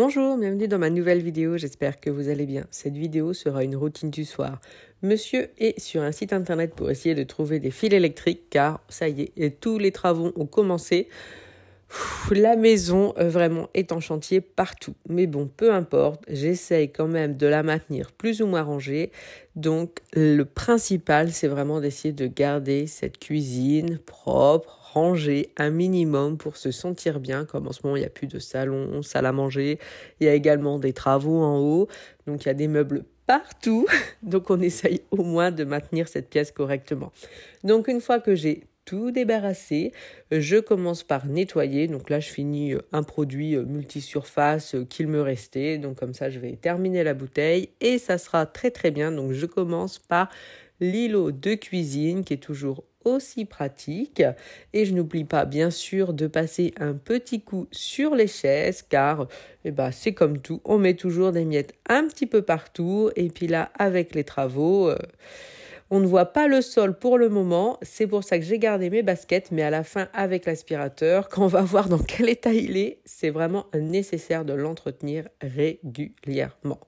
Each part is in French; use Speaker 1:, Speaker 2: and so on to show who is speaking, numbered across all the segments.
Speaker 1: Bonjour, bienvenue dans ma nouvelle vidéo, j'espère que vous allez bien. Cette vidéo sera une routine du soir. Monsieur est sur un site internet pour essayer de trouver des fils électriques car ça y est, tous les travaux ont commencé la maison euh, vraiment est en chantier partout. Mais bon, peu importe, j'essaye quand même de la maintenir plus ou moins rangée. Donc le principal, c'est vraiment d'essayer de garder cette cuisine propre, rangée un minimum pour se sentir bien. Comme en ce moment, il n'y a plus de salon, salle à manger. Il y a également des travaux en haut. Donc il y a des meubles partout. Donc on essaye au moins de maintenir cette pièce correctement. Donc une fois que j'ai tout débarrasser. Je commence par nettoyer. Donc là, je finis euh, un produit euh, multisurface euh, qu'il me restait. Donc comme ça, je vais terminer la bouteille et ça sera très très bien. Donc je commence par l'îlot de cuisine qui est toujours aussi pratique. Et je n'oublie pas bien sûr de passer un petit coup sur les chaises car eh ben, c'est comme tout, on met toujours des miettes un petit peu partout. Et puis là, avec les travaux... On ne voit pas le sol pour le moment, c'est pour ça que j'ai gardé mes baskets, mais à la fin avec l'aspirateur, quand on va voir dans quel état il est, c'est vraiment nécessaire de l'entretenir régulièrement.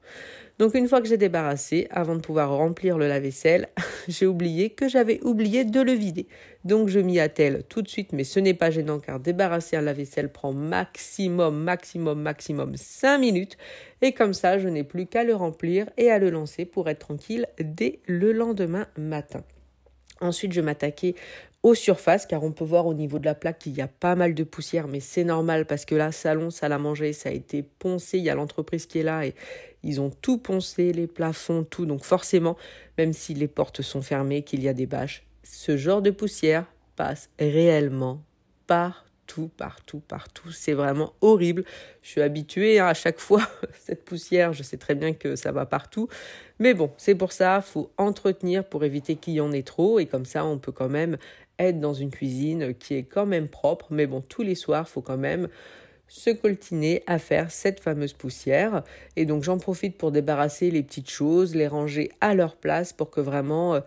Speaker 1: Donc une fois que j'ai débarrassé, avant de pouvoir remplir le lave-vaisselle, j'ai oublié que j'avais oublié de le vider. Donc je m'y attelle tout de suite, mais ce n'est pas gênant car débarrasser la vaisselle prend maximum, maximum, maximum 5 minutes. Et comme ça, je n'ai plus qu'à le remplir et à le lancer pour être tranquille dès le lendemain matin. Ensuite, je m'attaquais aux surfaces car on peut voir au niveau de la plaque qu'il y a pas mal de poussière mais c'est normal parce que là salon salle à manger ça a été poncé il y a l'entreprise qui est là et ils ont tout poncé les plafonds tout donc forcément même si les portes sont fermées qu'il y a des bâches ce genre de poussière passe réellement partout, partout, partout. C'est vraiment horrible. Je suis habituée hein, à chaque fois cette poussière. Je sais très bien que ça va partout. Mais bon, c'est pour ça, faut entretenir pour éviter qu'il y en ait trop. Et comme ça, on peut quand même être dans une cuisine qui est quand même propre. Mais bon, tous les soirs, faut quand même se coltiner à faire cette fameuse poussière. Et donc j'en profite pour débarrasser les petites choses, les ranger à leur place pour que vraiment euh,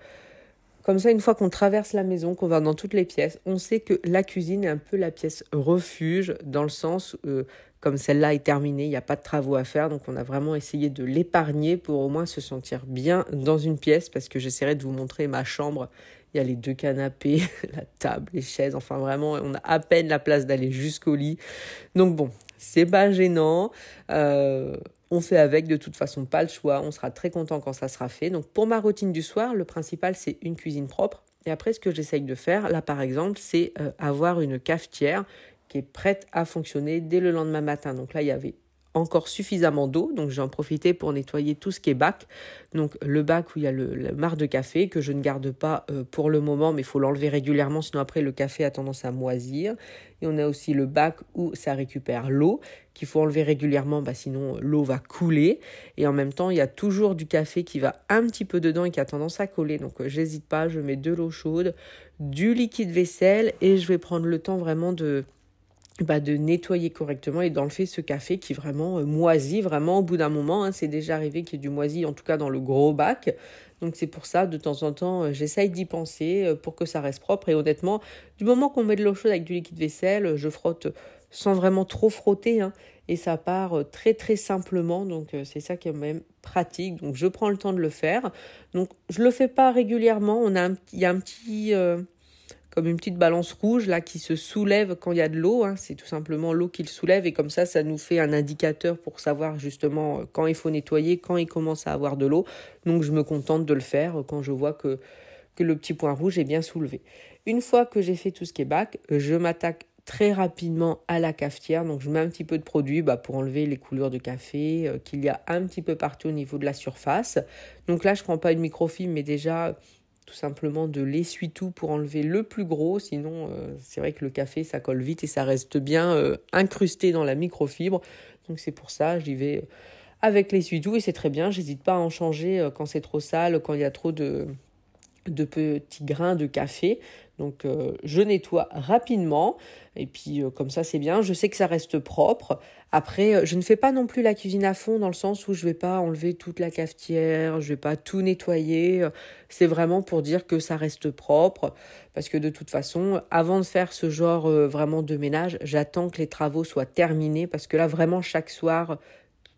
Speaker 1: comme ça, une fois qu'on traverse la maison, qu'on va dans toutes les pièces, on sait que la cuisine est un peu la pièce refuge, dans le sens, euh, comme celle-là est terminée, il n'y a pas de travaux à faire, donc on a vraiment essayé de l'épargner pour au moins se sentir bien dans une pièce, parce que j'essaierai de vous montrer ma chambre. Il y a les deux canapés, la table, les chaises, enfin vraiment, on a à peine la place d'aller jusqu'au lit. Donc bon, c'est pas gênant. Euh, on fait avec, de toute façon, pas le choix. On sera très content quand ça sera fait. Donc, pour ma routine du soir, le principal, c'est une cuisine propre. Et après, ce que j'essaye de faire, là par exemple, c'est euh, avoir une cafetière qui est prête à fonctionner dès le lendemain matin. Donc là, il y avait encore suffisamment d'eau, donc j'en profitais pour nettoyer tout ce qui est bac. Donc le bac où il y a le, marc de café que je ne garde pas euh, pour le moment, mais il faut l'enlever régulièrement, sinon après le café a tendance à moisir. Et on a aussi le bac où ça récupère l'eau qu'il faut enlever régulièrement, bah, sinon euh, l'eau va couler. Et en même temps, il y a toujours du café qui va un petit peu dedans et qui a tendance à coller. Donc euh, j'hésite pas, je mets de l'eau chaude, du liquide vaisselle et je vais prendre le temps vraiment de bah, de nettoyer correctement et d'enlever ce café qui vraiment euh, moisit, vraiment au bout d'un moment. Hein, c'est déjà arrivé qu'il y ait du moisi, en tout cas dans le gros bac. Donc c'est pour ça, de temps en temps, euh, j'essaye d'y penser euh, pour que ça reste propre. Et honnêtement, du moment qu'on met de l'eau chaude avec du liquide vaisselle, je frotte sans vraiment trop frotter. Hein, et ça part très très simplement. Donc c'est ça qui est même pratique. Donc je prends le temps de le faire. Donc je le fais pas régulièrement. On a il y a un petit comme une petite balance rouge là qui se soulève quand il y a de l'eau. Hein. C'est tout simplement l'eau qui le soulève et comme ça, ça nous fait un indicateur pour savoir justement euh, quand il faut nettoyer, quand il commence à avoir de l'eau. Donc je me contente de le faire euh, quand je vois que, que le petit point rouge est bien soulevé. Une fois que j'ai fait tout ce qui est bac, je m'attaque très rapidement à la cafetière. Donc je mets un petit peu de produit bah, pour enlever les couleurs de café euh, qu'il y a un petit peu partout au niveau de la surface. Donc là, je prends pas une microfilm, mais déjà tout simplement de l'essuie-tout pour enlever le plus gros. Sinon, euh, c'est vrai que le café, ça colle vite et ça reste bien euh, incrusté dans la microfibre. Donc c'est pour ça, j'y vais euh, avec l'essuie-tout et c'est très bien. J'hésite pas à en changer quand c'est trop sale, quand il y a trop de, de petits grains de café. Donc euh, je nettoie rapidement et puis euh, comme ça c'est bien, je sais que ça reste propre. Après euh, je ne fais pas non plus la cuisine à fond dans le sens où je vais pas enlever toute la cafetière, je vais pas tout nettoyer, c'est vraiment pour dire que ça reste propre parce que de toute façon, avant de faire ce genre vraiment de ménage, j'attends que les travaux soient terminés parce que là vraiment chaque soir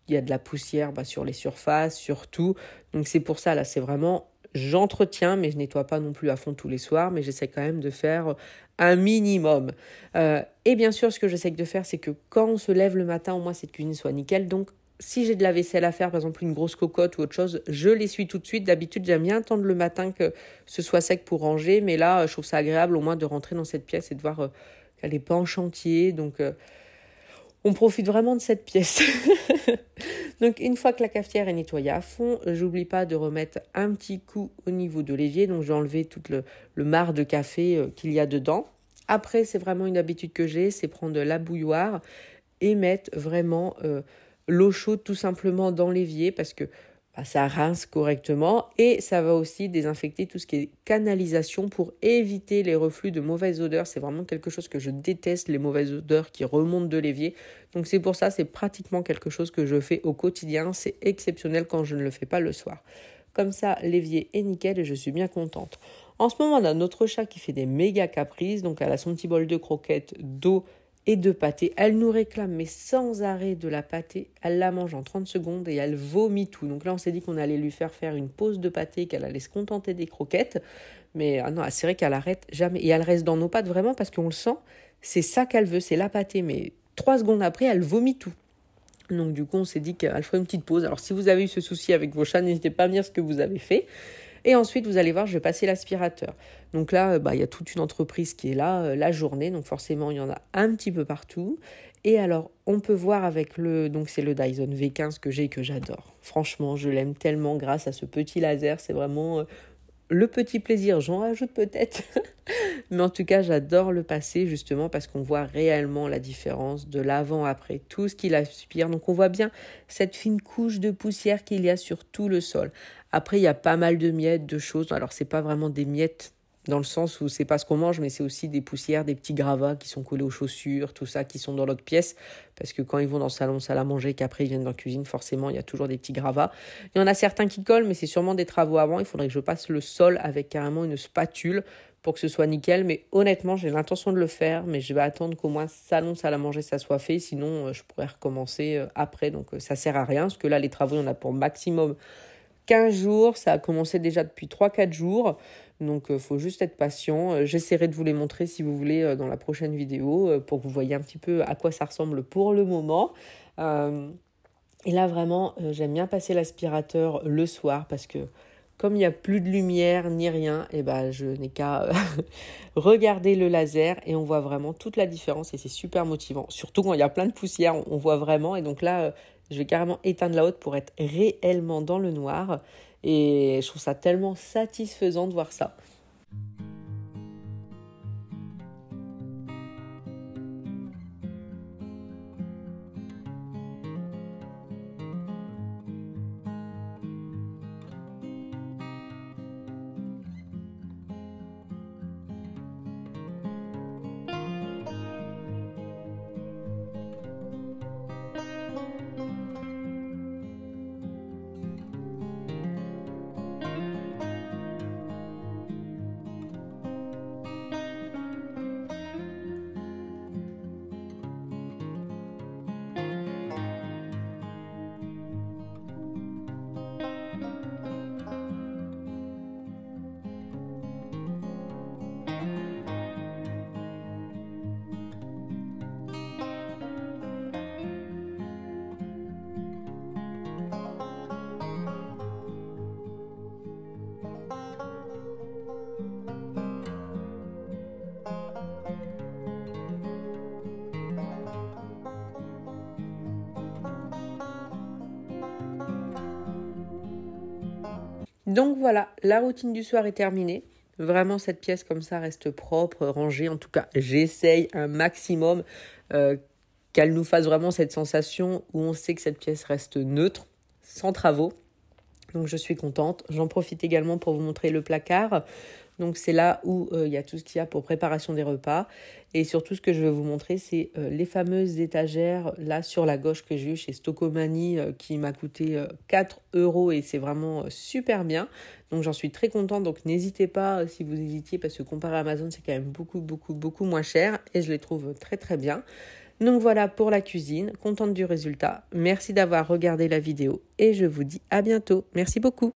Speaker 1: il y a de la poussière bah, sur les surfaces, sur tout. Donc c'est pour ça là, c'est vraiment J'entretiens, mais je nettoie pas non plus à fond tous les soirs, mais j'essaie quand même de faire euh, un minimum. Euh, et bien sûr, ce que j'essaie de faire, c'est que quand on se lève le matin, au moins cette cuisine soit nickel. Donc, si j'ai de la vaisselle à faire, par exemple une grosse cocotte ou autre chose, je l'essuie tout de suite. D'habitude, j'aime bien attendre le matin que ce soit sec pour ranger, mais là, je trouve ça agréable au moins de rentrer dans cette pièce et de voir euh, qu'elle n'est pas en chantier. Donc, on profite vraiment de cette pièce. donc une fois que la cafetière est nettoyée à fond, j'oublie pas de remettre un petit coup au niveau de l'évier. Donc j'ai enlevé tout le, le marc de café euh, qu'il y a dedans. Après, c'est vraiment une habitude que j'ai, c'est prendre la bouilloire et mettre vraiment euh, l'eau chaude tout simplement dans l'évier parce que ça rince correctement et ça va aussi désinfecter tout ce qui est canalisation pour éviter les reflux de mauvaises odeurs. C'est vraiment quelque chose que je déteste, les mauvaises odeurs qui remontent de l'évier. Donc c'est pour ça, c'est pratiquement quelque chose que je fais au quotidien. C'est exceptionnel quand je ne le fais pas le soir. Comme ça, l'évier est nickel et je suis bien contente. En ce moment, on a notre chat qui fait des méga caprices. Donc elle a son petit bol de croquettes d'eau et de pâté. Elle nous réclame, mais sans arrêt, de la pâté. Elle la mange en 30 secondes et elle vomit tout. Donc là, on s'est dit qu'on allait lui faire faire une pause de pâté, qu'elle allait se contenter des croquettes. Mais ah non, c'est vrai qu'elle arrête jamais. Et elle reste dans nos pattes vraiment parce qu'on le sent. C'est ça qu'elle veut, c'est la pâté. Mais trois secondes après, elle vomit tout. Donc du coup, on s'est dit qu'elle ferait une petite pause. Alors si vous avez eu ce souci avec vos chats, n'hésitez pas à me dire ce que vous avez fait. Et ensuite, vous allez voir, je vais passer l'aspirateur. Donc là, euh, bah, il y a toute une entreprise qui est là euh, la journée. Donc forcément, il y en a un petit peu partout. Et alors, on peut voir avec le... Donc c'est le Dyson V15 que j'ai et que j'adore. Franchement, je l'aime tellement grâce à ce petit laser. C'est vraiment euh, le petit plaisir, j'en rajoute peut-être. Mais en tout cas, j'adore le passé justement parce qu'on voit réellement la différence de l'avant-après, tout ce qu'il aspire. Donc on voit bien cette fine couche de poussière qu'il y a sur tout le sol. Après, il y a pas mal de miettes, de choses. Alors c'est pas vraiment des miettes dans le sens où c'est pas ce qu'on mange, mais c'est aussi des poussières, des petits gravats qui sont collés aux chaussures, tout ça, qui sont dans l'autre pièce, parce que quand ils vont dans le salon salle à manger, qu'après ils viennent dans la cuisine, forcément, il y a toujours des petits gravats. Il y en a certains qui collent, mais c'est sûrement des travaux avant. Il faudrait que je passe le sol avec carrément une spatule pour que ce soit nickel. Mais honnêtement, j'ai l'intention de le faire, mais je vais attendre qu'au moins salon salle à manger ça soit fait, sinon euh, je pourrais recommencer euh, après, donc euh, ça sert à rien, parce que là les travaux, il en a pour maximum 15 jours, ça a commencé déjà depuis 3-4 jours. Donc il euh, faut juste être patient. Euh, j'essaierai de vous les montrer si vous voulez euh, dans la prochaine vidéo pour que vous voyez un petit peu à quoi ça ressemble pour le moment. et là vraiment, j'aime bien passer l'aspirateur le soir parce que comme il n'y a plus de lumière ni rien, et eh ben je n'ai qu'à regarder le laser et on voit vraiment toute la différence et c'est super motivant. Surtout quand il y a plein de poussière, on voit vraiment. Et donc là, je vais carrément éteindre la haute pour être réellement dans le noir. Et je trouve ça tellement satisfaisant de voir ça. Donc voilà, la routine du soir est terminée. Vraiment, cette pièce comme ça reste propre, rangée. En tout cas, j'essaye un maximum euh, qu'elle nous fasse vraiment cette sensation où on sait que cette pièce reste neutre, sans travaux. Donc je suis contente. J'en profite également pour vous montrer le placard. Donc c'est là où euh, il y a tout ce qu'il y a pour préparation des repas. Et surtout ce que je vais vous montrer, c'est euh, les fameuses étagères là sur la gauche que j'ai eu chez Stokomani euh, qui m'a coûté 4 euros et c'est vraiment super bien. Donc j'en suis très contente. Donc n'hésitez pas si vous hésitiez parce que comparé à Amazon c'est quand même beaucoup beaucoup beaucoup moins cher et je les trouve très très bien. Donc voilà pour la cuisine, contente du résultat. Merci d'avoir regardé la vidéo et je vous dis à bientôt. Merci beaucoup.